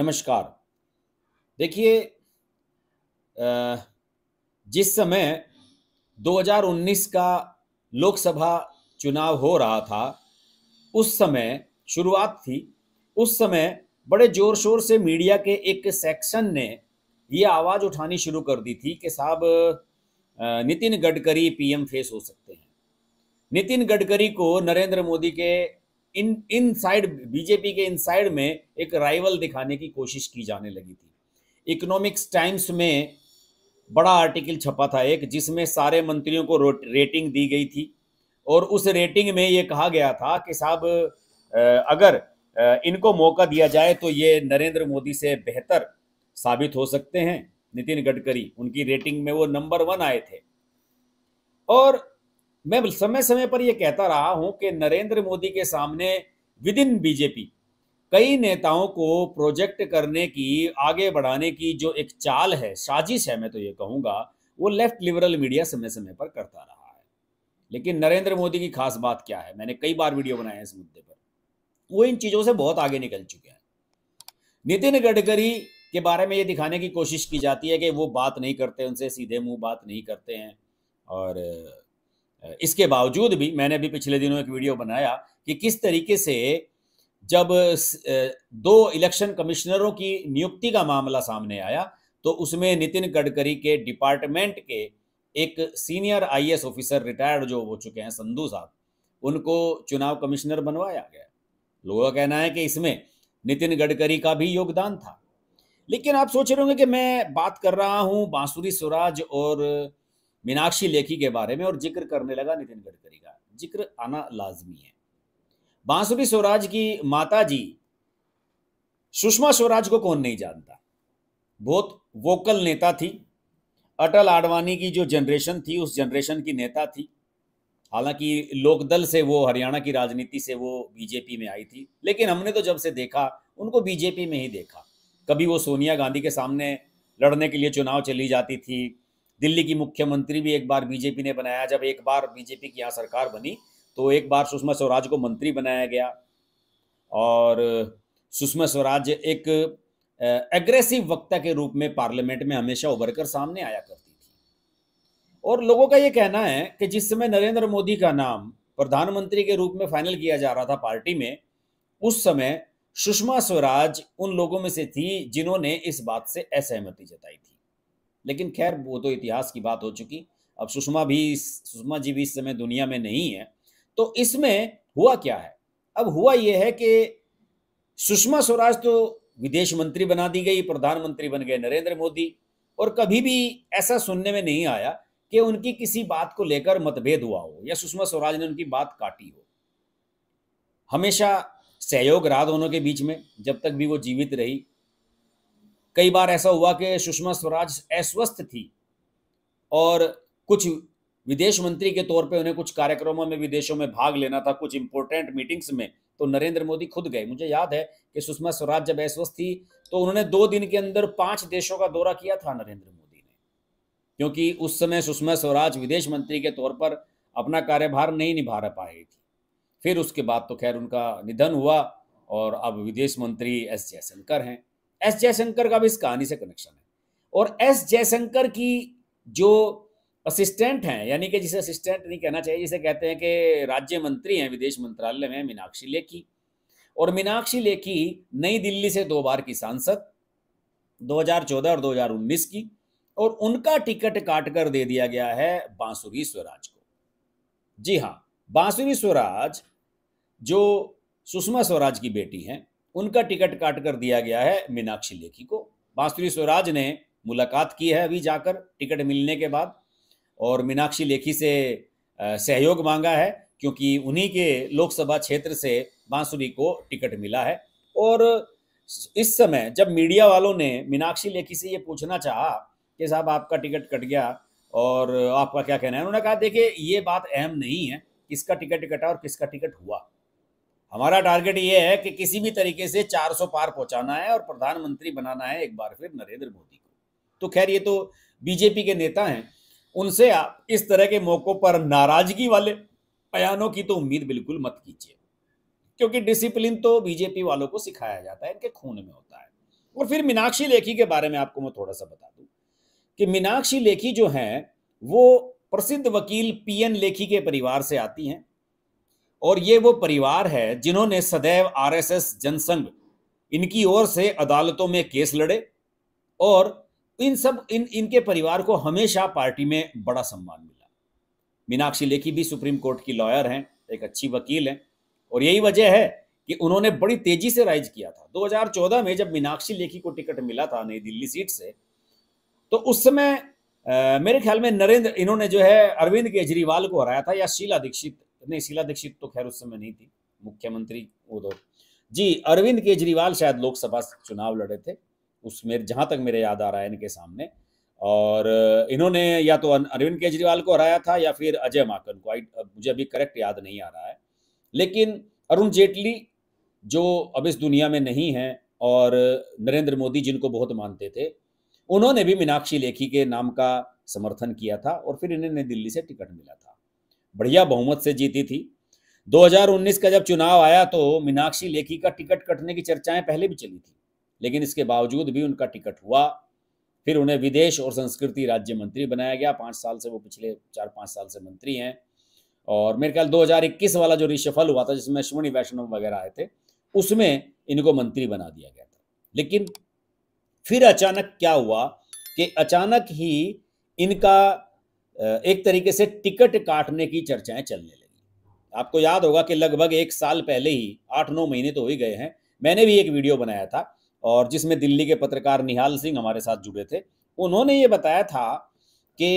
नमस्कार देखिए जिस समय 2019 का लोकसभा चुनाव हो रहा था उस समय शुरुआत थी उस समय बड़े जोर शोर से मीडिया के एक सेक्शन ने ये आवाज़ उठानी शुरू कर दी थी कि साहब नितिन गडकरी पीएम फेस हो सकते हैं नितिन गडकरी को नरेंद्र मोदी के इन इन साइड बीजेपी के इन साइड में एक राइवल दिखाने की कोशिश की जाने लगी थी इकोनॉमिक्स टाइम्स में बड़ा आर्टिकल छपा था एक जिसमें सारे मंत्रियों को रेटिंग दी गई थी और उस रेटिंग में ये कहा गया था कि साहब अगर इनको मौका दिया जाए तो ये नरेंद्र मोदी से बेहतर साबित हो सकते हैं नितिन गडकरी उनकी रेटिंग में वो नंबर वन आए थे और मैं समय समय पर यह कहता रहा हूं कि नरेंद्र मोदी के सामने विद इन बीजेपी कई नेताओं को प्रोजेक्ट करने की आगे बढ़ाने की जो एक चाल है साजिश है मैं तो ये कहूंगा वो लेफ्ट लिबरल मीडिया समय समय पर करता रहा है लेकिन नरेंद्र मोदी की खास बात क्या है मैंने कई बार वीडियो बनाए इस मुद्दे पर वो इन चीजों से बहुत आगे निकल चुके हैं नितिन गडकरी के बारे में ये दिखाने की कोशिश की जाती है कि वो बात नहीं करते उनसे सीधे मुंह बात नहीं करते हैं और इसके बावजूद भी मैंने भी पिछले दिनों एक वीडियो बनाया कि किस तरीके से जब दो इलेक्शन कमिश्नरों की नियुक्ति का मामला सामने आया तो उसमें नितिन गडकरी के डिपार्टमेंट के एक सीनियर आईएएस ऑफिसर रिटायर्ड जो हो चुके हैं संधु साहब उनको चुनाव कमिश्नर बनवाया गया लोगों का कहना है कि इसमें नितिन गडकरी का भी योगदान था लेकिन आप सोच रहे होंगे कि मैं बात कर रहा हूं बांसुरी स्वराज और मीनाक्षी लेखी के बारे में और जिक्र करने लगा नितिन गडकरी का जिक्र आना लाजमी है बांसुरी स्वराज की माता जी सुषमा स्वराज को कौन नहीं जानता बहुत वोकल नेता थी अटल आडवाणी की जो जनरेशन थी उस जनरेशन की नेता थी हालांकि लोकदल से वो हरियाणा की राजनीति से वो बीजेपी में आई थी लेकिन हमने तो जब से देखा उनको बीजेपी में ही देखा कभी वो सोनिया गांधी के सामने लड़ने के लिए चुनाव चली जाती थी दिल्ली की मुख्यमंत्री भी एक बार बीजेपी ने बनाया जब एक बार बीजेपी की यहाँ सरकार बनी तो एक बार सुषमा स्वराज को मंत्री बनाया गया और सुषमा स्वराज एक एग्रेसिव वक्ता के रूप में पार्लियामेंट में हमेशा उभर कर सामने आया करती थी और लोगों का ये कहना है कि जिस समय नरेंद्र मोदी का नाम प्रधानमंत्री के रूप में फाइनल किया जा रहा था पार्टी में उस समय सुषमा स्वराज उन लोगों में से थी जिन्होंने इस बात से असहमति जताई थी लेकिन खैर वो तो इतिहास की बात हो चुकी अब सुषमा भी सुषमा जी भी इस समय दुनिया में नहीं है तो इसमें हुआ क्या है अब हुआ यह है कि सुषमा स्वराज तो विदेश मंत्री बना दी गई प्रधानमंत्री बन गए नरेंद्र मोदी और कभी भी ऐसा सुनने में नहीं आया कि उनकी किसी बात को लेकर मतभेद हुआ हो या सुषमा स्वराज ने उनकी बात काटी हो हमेशा सहयोग रहा दोनों के बीच में जब तक भी वो जीवित रही कई बार ऐसा हुआ कि सुषमा स्वराज अस्वस्थ थी और कुछ विदेश मंत्री के तौर पे उन्हें कुछ कार्यक्रमों में विदेशों में भाग लेना था कुछ इंपॉर्टेंट मीटिंग्स में तो नरेंद्र मोदी खुद गए मुझे याद है कि सुषमा स्वराज जब अस्वस्थ थी तो उन्होंने दो दिन के अंदर पांच देशों का दौरा किया था नरेंद्र मोदी ने क्योंकि उस समय सुषमा स्वराज विदेश मंत्री के तौर पर अपना कार्यभार नहीं निभा पा रही थी फिर उसके बाद तो खैर उनका निधन हुआ और अब विदेश मंत्री एस जयशंकर हैं एस जयशंकर का भी इस कहानी से कनेक्शन है और एस जयशंकर की जो असिस्टेंट हैं यानी कि जिसे असिस्टेंट नहीं कहना चाहिए जिसे कहते हैं कि राज्य मंत्री हैं विदेश मंत्रालय में मीनाक्षी लेखी और मीनाक्षी लेखी नई दिल्ली से दो बार की सांसद 2014 और 2019 की और उनका टिकट काट कर दे दिया गया है बांसुरी स्वराज को जी हाँ बांसुरी स्वराज जो सुषमा स्वराज की बेटी हैं उनका टिकट काट कर दिया गया है मीनाक्षी लेखी को बांसुरी स्वराज ने मुलाकात की है अभी जाकर टिकट मिलने के बाद और मीनाक्षी लेखी से सहयोग मांगा है क्योंकि उन्हीं के लोकसभा क्षेत्र से बांसुरी को टिकट मिला है और इस समय जब मीडिया वालों ने मीनाक्षी लेखी से ये पूछना चाहा कि साहब आपका टिकट कट गया और आपका क्या कहना है उन्होंने कहा देखिए ये बात अहम नहीं है किसका टिकट कटा और किसका टिकट हुआ हमारा टारगेट ये है कि किसी भी तरीके से 400 पार पहुंचाना है और प्रधानमंत्री बनाना है एक बार फिर नरेंद्र मोदी को तो खैर ये तो बीजेपी के नेता हैं उनसे आप इस तरह के मौकों पर नाराजगी वाले बयानों की तो उम्मीद बिल्कुल मत कीजिए क्योंकि डिसिप्लिन तो बीजेपी वालों को सिखाया जाता है इनके खून में होता है और फिर मीनाक्षी लेखी के बारे में आपको मैं थोड़ा सा बता दूं कि मीनाक्षी लेखी जो हैं वो प्रसिद्ध वकील पीएन लेखी के परिवार से आती हैं और ये वो परिवार है जिन्होंने सदैव आरएसएस जनसंघ इनकी ओर से अदालतों में केस लड़े और इन सब इन इनके परिवार को हमेशा पार्टी में बड़ा सम्मान मिला मीनाक्षी लेखी भी सुप्रीम कोर्ट की लॉयर हैं एक अच्छी वकील हैं और यही वजह है कि उन्होंने बड़ी तेजी से राइज किया था 2014 में जब मीनाक्षी लेखी को टिकट मिला था नई दिल्ली सीट से तो उस समय मेरे ख्याल में नरेंद्र इन्होंने जो है अरविंद केजरीवाल को हराया था या शीला दीक्षित नहीं शीला दीक्षित तो खैर उस समय नहीं थी मुख्यमंत्री वो दो जी अरविंद केजरीवाल शायद लोकसभा चुनाव लड़े थे उसमें जहां तक मेरे याद आ रहा है इनके सामने और इन्होंने या तो अरविंद केजरीवाल को हराया था या फिर अजय माकन को आई मुझे अभी करेक्ट याद नहीं आ रहा है लेकिन अरुण जेटली जो अब इस दुनिया में नहीं है और नरेंद्र मोदी जिनको बहुत मानते थे उन्होंने भी मीनाक्षी लेखी के नाम का समर्थन किया था और फिर इन्हें दिल्ली से टिकट मिला था बढ़िया बहुमत से जीती थी 2019 का जब चुनाव आया तो मीनाक्षी लेखी का टिकट कटने की चर्चाएं पहले भी चली थी लेकिन इसके बावजूद भी उनका टिकट हुआ फिर उन्हें विदेश और संस्कृति राज्य मंत्री बनाया गया पाँच साल से वो पिछले चार पाँच साल से मंत्री हैं और मेरे ख्याल 2021 वाला जो रिशफल हुआ था जिसमें अश्विनी वैष्णव वगैरह आए थे उसमें इनको मंत्री बना दिया गया था लेकिन फिर अचानक क्या हुआ कि अचानक ही इनका एक तरीके से टिकट काटने की चर्चाएं चलने लगी आपको याद होगा कि लगभग एक साल पहले ही आठ नौ महीने तो हो ही गए हैं मैंने भी एक वीडियो बनाया था और जिसमें दिल्ली के पत्रकार निहाल सिंह हमारे साथ जुड़े थे उन्होंने ये बताया था कि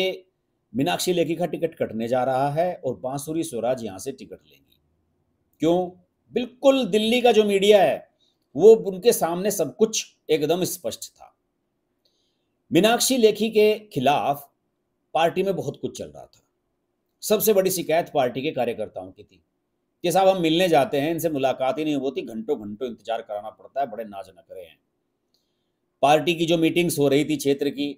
मीनाक्षी लेखी का टिकट कटने जा रहा है और बांसुरी स्वराज यहाँ से टिकट लेंगी क्यों बिल्कुल दिल्ली का जो मीडिया है वो उनके सामने सब कुछ एकदम स्पष्ट था मीनाक्षी लेखी के खिलाफ पार्टी में बहुत कुछ चल रहा था सबसे बड़ी शिकायत पार्टी के कार्यकर्ताओं की थी कि साहब हम मिलने जाते हैं इनसे मुलाकात ही नहीं होती घंटों घंटों इंतजार कराना पड़ता है बड़े नाच करे हैं पार्टी की जो मीटिंग्स हो रही थी क्षेत्र की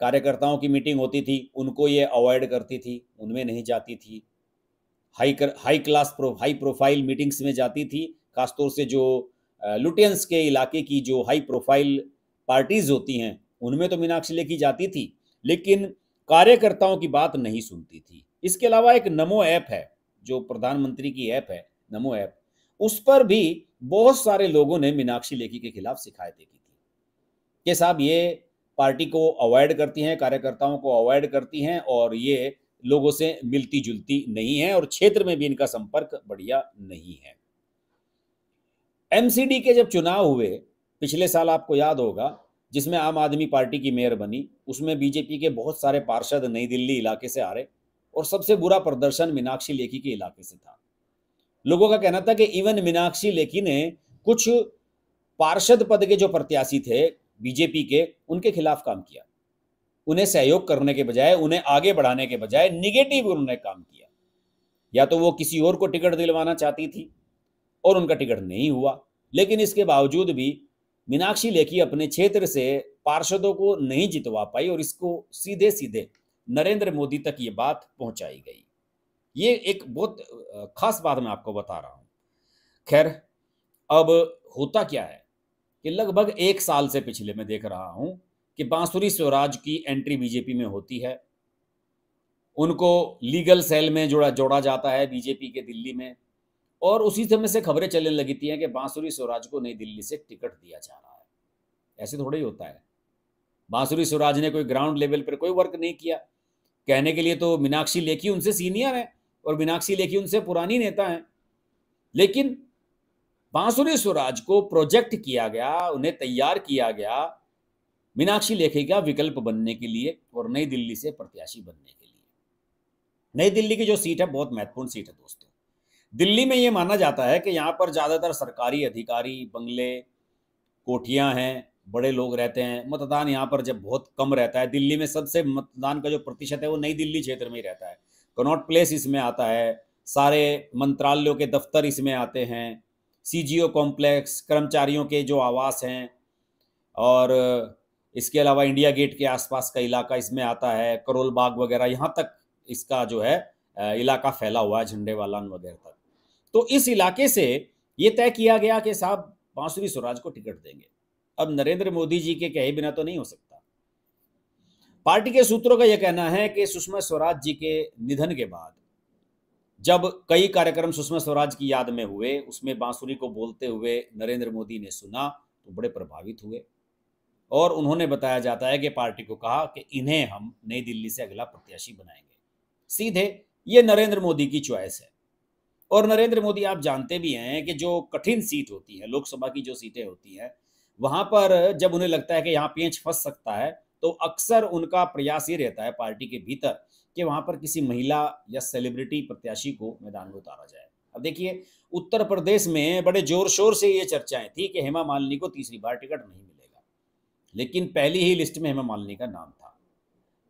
कार्यकर्ताओं की मीटिंग होती थी उनको ये अवॉइड करती थी उनमें नहीं जाती थी हाई कर, high class pro high profile meetings में जाती थी खासतौर से जो लुटियंस के इलाके की जो हाई प्रोफाइल पार्टीज होती हैं उनमें तो मीनाक्षी लेखी जाती थी लेकिन कार्यकर्ताओं की बात नहीं सुनती थी इसके अलावा एक नमो ऐप है जो प्रधानमंत्री की ऐप है नमो ऐप उस पर भी बहुत सारे लोगों ने मीनाक्षी लेखी के खिलाफ शिकायतें की थी कि साहब ये पार्टी को अवॉइड करती हैं कार्यकर्ताओं को अवॉइड करती हैं और ये लोगों से मिलती जुलती नहीं है और क्षेत्र में भी इनका संपर्क बढ़िया नहीं है एमसीडी के जब चुनाव हुए पिछले साल आपको याद होगा जिसमें आम आदमी पार्टी की मेयर बनी उसमें बीजेपी के बहुत सारे पार्षद नई दिल्ली इलाके से आ रहे और सबसे बुरा प्रदर्शन मीनाक्षी लेखी के इलाके से था लोगों का कहना था कि इवन मीनाक्षी लेखी ने कुछ पार्षद पद के जो प्रत्याशी थे बीजेपी के उनके खिलाफ काम किया उन्हें सहयोग करने के बजाय उन्हें आगे बढ़ाने के बजाय निगेटिव उन्होंने काम किया या तो वो किसी और को टिकट दिलवाना चाहती थी और उनका टिकट नहीं हुआ लेकिन इसके बावजूद भी मीनाक्षी लेखी अपने क्षेत्र से पार्षदों को नहीं जितवा पाई और इसको सीधे सीधे नरेंद्र मोदी तक ये बात पहुंचाई गई ये एक बहुत खास बात मैं आपको बता रहा हूं खैर अब होता क्या है कि लगभग एक साल से पिछले मैं देख रहा हूं कि बांसुरी स्वराज की एंट्री बीजेपी में होती है उनको लीगल सेल में जोड़ा जोड़ा जाता है बीजेपी के दिल्ली में और उसी समय से खबरें चलने लगी थी कि बांसुरी स्वराज को नई दिल्ली से टिकट दिया जा रहा है ऐसे थोड़ा ही होता है बांसुरी स्वराज ने कोई ग्राउंड लेवल पर कोई वर्क नहीं किया कहने के लिए तो मीनाक्षी लेखी उनसे सीनियर है और मीनाक्षी लेखी उनसे पुरानी नेता है लेकिन बांसुरी स्वराज को प्रोजेक्ट किया गया उन्हें तैयार किया गया मीनाक्षी लेखी का विकल्प बनने के लिए और नई दिल्ली से प्रत्याशी बनने के लिए नई दिल्ली की जो सीट है बहुत महत्वपूर्ण सीट है दोस्तों दिल्ली में ये माना जाता है कि यहाँ पर ज़्यादातर सरकारी अधिकारी बंगले कोठियाँ हैं बड़े लोग रहते हैं मतदान यहाँ पर जब बहुत कम रहता है दिल्ली में सबसे मतदान का जो प्रतिशत है वो नई दिल्ली क्षेत्र में ही रहता है कनॉट प्लेस इसमें आता है सारे मंत्रालयों के दफ्तर इसमें आते हैं सी जी ओ कॉम्प्लेक्स कर्मचारियों के जो आवास हैं और इसके अलावा इंडिया गेट के आसपास का इलाका इसमें आता है करोल बाग वगैरह यहाँ तक इसका जो है इलाका फैला हुआ है झंडे वालान वगैरह तक तो इस इलाके से ये तय किया गया कि साहब बांसुरी स्वराज को टिकट देंगे अब नरेंद्र मोदी जी के कहे बिना तो नहीं हो सकता पार्टी के सूत्रों का यह कहना है कि सुषमा स्वराज जी के निधन के बाद जब कई कार्यक्रम सुषमा स्वराज की याद में हुए उसमें बांसुरी को बोलते हुए नरेंद्र मोदी ने सुना तो बड़े प्रभावित हुए और उन्होंने बताया जाता है कि पार्टी को कहा कि इन्हें हम नई दिल्ली से अगला प्रत्याशी बनाएंगे सीधे ये नरेंद्र मोदी की चॉइस है और नरेंद्र मोदी आप जानते भी हैं कि जो कठिन सीट होती है लोकसभा की जो सीटें होती हैं वहां पर जब उन्हें लगता है कि यहाँ पेंच फंस सकता है तो अक्सर उनका प्रयास ये रहता है पार्टी के भीतर कि वहां पर किसी महिला या सेलिब्रिटी प्रत्याशी को मैदान में उतारा जाए अब देखिए उत्तर प्रदेश में बड़े जोर शोर से ये चर्चाएं थी कि हेमा मालिनी को तीसरी बार टिकट नहीं मिलेगा लेकिन पहली ही लिस्ट में हेमा मालिनी का नाम था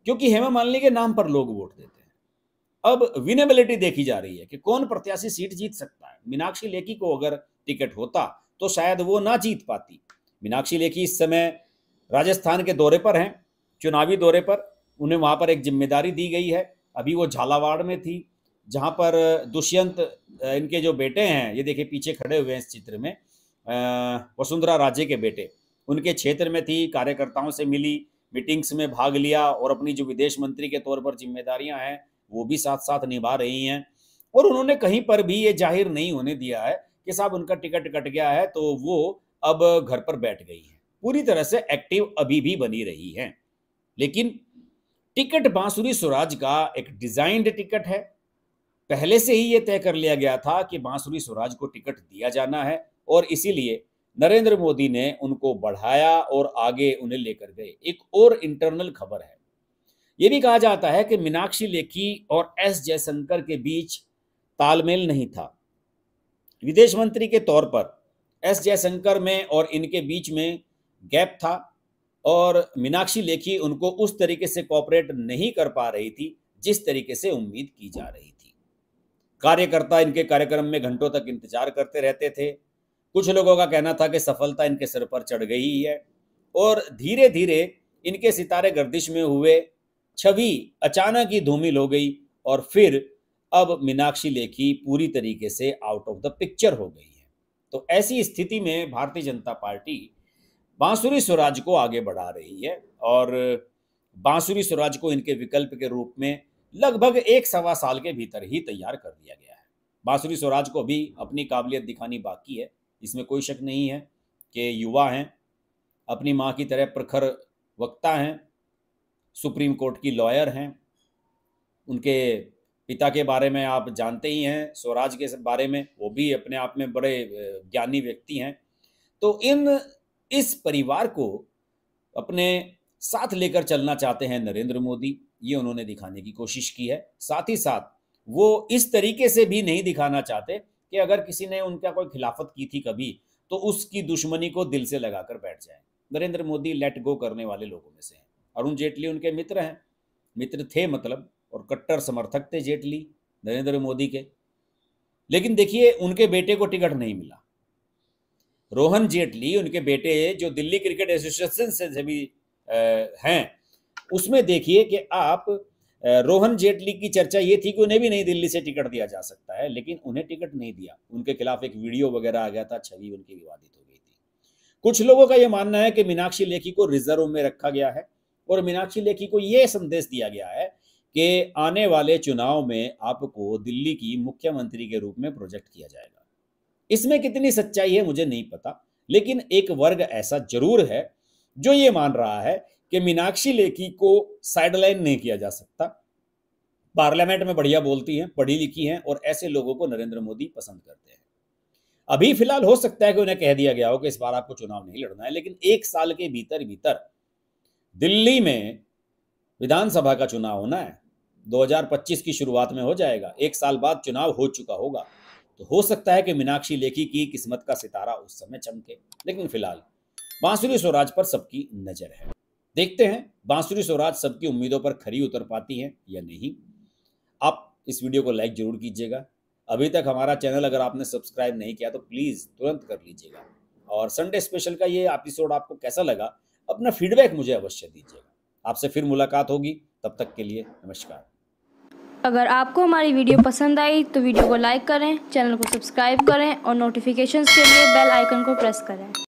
क्योंकि हेमा मालिनी के नाम पर लोग वोट देते अब विनेबिलिटी देखी जा रही है कि कौन प्रत्याशी सीट जीत सकता है मीनाक्षी लेखी को अगर टिकट होता तो शायद वो ना जीत पाती मीनाक्षी लेखी इस समय राजस्थान के दौरे पर हैं चुनावी दौरे पर उन्हें वहाँ पर एक जिम्मेदारी दी गई है अभी वो झालावाड़ में थी जहाँ पर दुष्यंत इनके जो बेटे हैं ये देखिए पीछे खड़े हुए हैं इस चित्र में वसुंधरा राजे के बेटे उनके क्षेत्र में थी कार्यकर्ताओं से मिली मीटिंग्स में भाग लिया और अपनी जो विदेश मंत्री के तौर पर जिम्मेदारियां हैं वो भी साथ साथ निभा रही हैं और उन्होंने कहीं पर भी ये जाहिर नहीं होने दिया है कि साहब उनका टिकट कट गया है तो वो अब घर पर बैठ गई हैं पूरी तरह से एक्टिव अभी भी बनी रही हैं लेकिन टिकट बांसुरी स्वराज का एक डिजाइंड टिकट है पहले से ही ये तय कर लिया गया था कि बांसुरी स्वराज को टिकट दिया जाना है और इसीलिए नरेंद्र मोदी ने उनको बढ़ाया और आगे उन्हें लेकर गए एक और इंटरनल खबर है ये भी कहा जाता है कि मीनाक्षी लेखी और एस जयशंकर के बीच तालमेल नहीं था विदेश मंत्री के तौर पर एस जयशंकर में और इनके बीच में गैप था और मीनाक्षी लेखी उनको उस तरीके से कॉपरेट नहीं कर पा रही थी जिस तरीके से उम्मीद की जा रही थी कार्यकर्ता इनके कार्यक्रम में घंटों तक इंतजार करते रहते थे कुछ लोगों का कहना था कि सफलता इनके सिर पर चढ़ गई है और धीरे धीरे इनके सितारे गर्दिश में हुए छवि अचानक ही धूमिल हो गई और फिर अब मीनाक्षी लेखी पूरी तरीके से आउट ऑफ द पिक्चर हो गई है तो ऐसी स्थिति में भारतीय जनता पार्टी बांसुरी स्वराज को आगे बढ़ा रही है और बांसुरी स्वराज को इनके विकल्प के रूप में लगभग एक सवा साल के भीतर ही तैयार कर दिया गया है बांसुरी स्वराज को अभी अपनी काबिलियत दिखानी बाकी है इसमें कोई शक नहीं है कि युवा हैं अपनी माँ की तरह प्रखर वक्ता हैं सुप्रीम कोर्ट की लॉयर हैं उनके पिता के बारे में आप जानते ही हैं स्वराज के बारे में वो भी अपने आप में बड़े ज्ञानी व्यक्ति हैं तो इन इस परिवार को अपने साथ लेकर चलना चाहते हैं नरेंद्र मोदी ये उन्होंने दिखाने की कोशिश की है साथ ही साथ वो इस तरीके से भी नहीं दिखाना चाहते कि अगर किसी ने उनका कोई खिलाफत की थी कभी तो उसकी दुश्मनी को दिल से लगाकर बैठ जाए नरेंद्र मोदी लेट गो करने वाले लोगों में से हैं अरुण जेटली उनके मित्र हैं मित्र थे मतलब और कट्टर समर्थक थे जेटली नरेंद्र मोदी के लेकिन देखिए उनके बेटे को टिकट नहीं मिला रोहन जेटली उनके बेटे जो दिल्ली क्रिकेट एसोसिएशन से भी हैं उसमें देखिए कि आप रोहन जेटली की चर्चा ये थी कि उन्हें भी नहीं दिल्ली से टिकट दिया जा सकता है लेकिन उन्हें टिकट नहीं दिया उनके खिलाफ एक वीडियो वगैरह आ गया था छवि उनकी विवादित हो गई थी कुछ लोगों का यह मानना है कि मीनाक्षी लेखी को रिजर्व में रखा गया है और मीनाक्षी लेखी को यह संदेश दिया गया है कि आने वाले चुनाव में आपको दिल्ली की मुख्यमंत्री के रूप में प्रोजेक्ट किया जाएगा इसमें कितनी सच्चाई है मुझे नहीं पता लेकिन एक वर्ग ऐसा जरूर है जो ये मान रहा है कि मीनाक्षी लेखी को साइडलाइन नहीं किया जा सकता पार्लियामेंट में बढ़िया बोलती हैं पढ़ी लिखी हैं और ऐसे लोगों को नरेंद्र मोदी पसंद करते हैं अभी फिलहाल हो सकता है कि उन्हें कह दिया गया हो कि इस बार आपको चुनाव नहीं लड़ना है लेकिन एक साल के भीतर भीतर दिल्ली में विधानसभा का चुनाव होना है 2025 की शुरुआत में हो जाएगा एक साल बाद चुनाव हो चुका होगा तो हो सकता है कि मीनाक्षी लेखी की किस्मत का सितारा उस समय चमके लेकिन फिलहाल बांसुरी स्वराज पर सबकी नजर है देखते हैं बांसुरी स्वराज सबकी उम्मीदों पर खरी उतर पाती है या नहीं आप इस वीडियो को लाइक जरूर कीजिएगा अभी तक हमारा चैनल अगर आपने सब्सक्राइब नहीं किया तो प्लीज़ तुरंत कर लीजिएगा और संडे स्पेशल का ये एपिसोड आपको कैसा लगा अपना फीडबैक मुझे अवश्य दीजिएगा आपसे फिर मुलाकात होगी तब तक के लिए नमस्कार अगर आपको हमारी वीडियो पसंद आई तो वीडियो को लाइक करें चैनल को सब्सक्राइब करें और नोटिफिकेशन के लिए बेल आइकन को प्रेस करें